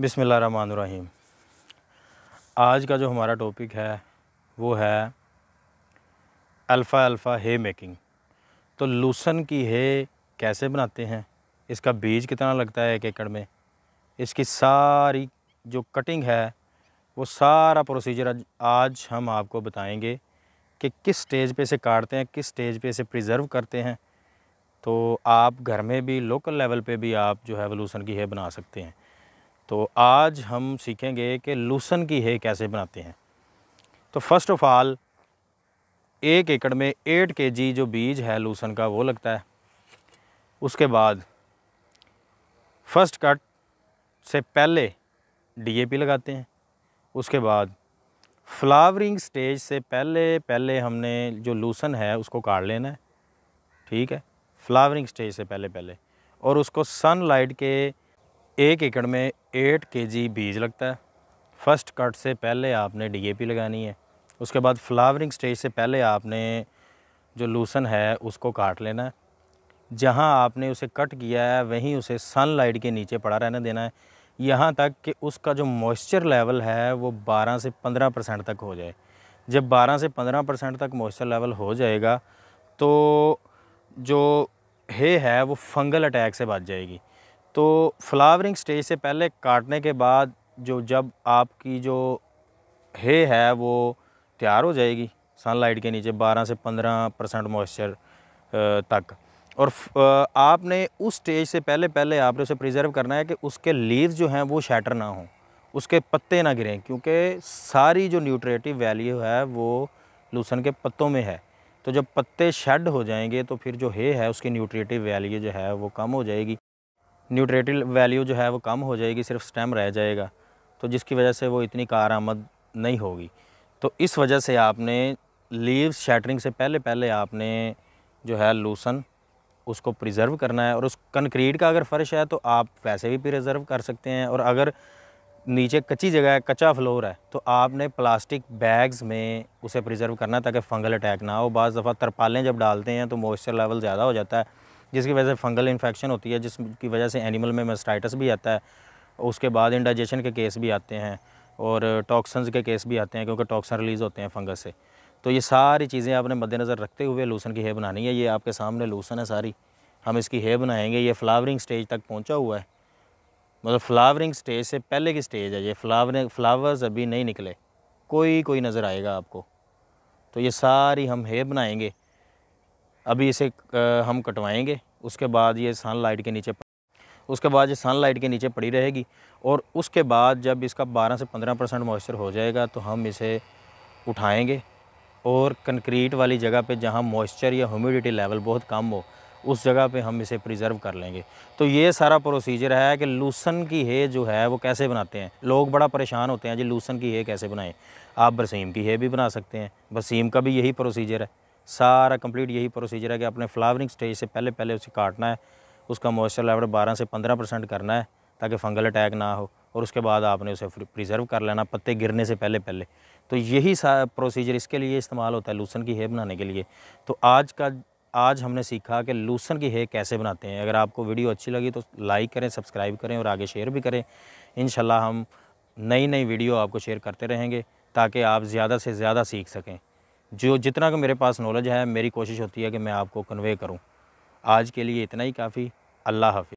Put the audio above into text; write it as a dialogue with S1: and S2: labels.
S1: बिसमीम आज का जो हमारा टॉपिक है वो है अल्फ़ा अल्फ़ा हे मेकिंग तो लूसन की हे कैसे बनाते हैं इसका बीज कितना लगता है एक एकड़ में इसकी सारी जो कटिंग है वो सारा प्रोसीजर आज हम आपको बताएंगे कि किस स्टेज पे इसे काटते हैं किस स्टेज पे इसे प्रिज़र्व करते हैं तो आप घर में भी लोकल लेवल पे भी आप जो है वो लूसन की हे बना सकते हैं तो आज हम सीखेंगे कि लूसन की है कैसे बनाते हैं तो फर्स्ट ऑफ़ ऑल एक एकड़ में एट के जी जो बीज है लूसन का वो लगता है उसके बाद फर्स्ट कट से पहले डीएपी लगाते हैं उसके बाद फ्लावरिंग स्टेज से पहले पहले हमने जो लूसन है उसको काट लेना है ठीक है फ्लावरिंग स्टेज से पहले पहले और उसको सनलाइट के एक एकड़ में एट के जी बीज लगता है फर्स्ट कट से पहले आपने पी लगानी है उसके बाद फ्लावरिंग स्टेज से पहले आपने जो लूसन है उसको काट लेना है जहाँ आपने उसे कट किया है वहीं उसे सनलाइट के नीचे पड़ा रहने देना है यहाँ तक कि उसका जो मॉइस्चर लेवल है वो 12 से 15 परसेंट तक हो जाए जब 12 से 15 परसेंट तक मॉइस्चर लेवल हो जाएगा तो जो हे है वो फंगल अटैक से बच जाएगी तो फ्लावरिंग स्टेज से पहले काटने के बाद जो जब आपकी जो हे है वो तैयार हो जाएगी सनलाइट के नीचे 12 से 15 परसेंट मॉइस्चर तक और आपने उस स्टेज से पहले पहले आपने उसे प्रिजर्व करना है कि उसके लीव्स जो हैं वो शैटर ना हों उसके पत्ते ना गिरें क्योंकि सारी जो न्यूट्रेटिव वैल्यू है वो लूसन के पत्तों में है तो जब पत्ते शेड हो जाएंगे तो फिर जो हे है उसकी न्यूट्रेटिव वैल्यू जो है वो कम हो जाएगी न्यूट्रेटिल वैल्यू जो है वो कम हो जाएगी सिर्फ स्टेम रह जाएगा तो जिसकी वजह से वो इतनी कार आमद नहीं होगी तो इस वजह से आपने लीव्स शैटरिंग से पहले पहले आपने जो है लूसन उसको प्रिजर्व करना है और उस कंक्रीट का अगर फ़र्श है तो आप वैसे भी प्रिजर्व कर सकते हैं और अगर नीचे कच्ची जगह है कच्चा फ्लोर है तो आपने प्लास्टिक बैग्स में उसे प्रिजर्व करना है ताकि फंगल अटैक ना हो बज़ दफ़ा तरपालें जब डालते हैं तो मॉइस्चर लेवल ज़्यादा हो जाता है जिसकी वजह से फंगल इन्फेक्शन होती है जिसकी वजह से एनिमल में मेस्टाइटस भी आता है उसके बाद इंडाइजेशन के केस भी आते हैं और टॉक्सन्स के केस भी आते हैं क्योंकि टॉक्सन रिलीज़ होते हैं फंगस से तो ये सारी चीज़ें आपने मद्देनज़र रखते हुए लूसन की हे बनानी है ये आपके सामने लूसन है सारी हम इसकी हे बनाएंगे ये फ्लावरिंग स्टेज तक पहुँचा हुआ है मतलब फ्लावरिंग स्टेज से पहले की स्टेज है ये फ्लावरिंग फ्लावर्स अभी नहीं निकले कोई कोई नज़र आएगा आपको तो ये सारी हम है बनाएंगे अभी इसे हम कटवाएंगे उसके बाद ये सन लाइट के नीचे उसके बाद ये सन लाइट के नीचे पड़ी रहेगी और उसके बाद जब इसका 12 से 15 परसेंट मॉइस्चर हो जाएगा तो हम इसे उठाएंगे और कंक्रीट वाली जगह पे जहाँ मॉइस्चर या ह्यूमिडिटी लेवल बहुत कम हो उस जगह पे हम इसे प्रिजर्व कर लेंगे तो ये सारा प्रोसीजर है कि लूसन की हे जो है वो कैसे बनाते हैं लोग बड़ा परेशान होते हैं जी लूसन की हे कैसे बनाएँ आप बरसीम की हे भी बना सकते हैं बरसीम का भी यही प्रोसीजर है सारा कंप्लीट यही प्रोसीजर है कि अपने फ्लावरिंग स्टेज से पहले पहले उसे काटना है उसका मॉइस्चर लेवल बारह से पंद्रह परसेंट करना है ताकि फंगल अटैक ना हो और उसके बाद आपने उसे प्रिजर्व कर लेना पत्ते गिरने से पहले पहले तो यही प्रोसीजर इसके लिए इस्तेमाल होता है लूसन की हे बनाने के लिए तो आज का आज हमने सीखा कि लूसन की हे कैसे बनाते हैं अगर आपको वीडियो अच्छी लगी तो लाइक करें सब्सक्राइब करें और आगे शेयर भी करें इन हम नई नई वीडियो आपको शेयर करते रहेंगे ताकि आप ज़्यादा से ज़्यादा सीख सकें जो जितना का मेरे पास नॉलेज है मेरी कोशिश होती है कि मैं आपको कन्वे करूँ आज के लिए इतना ही काफ़ी अल्लाह हाफि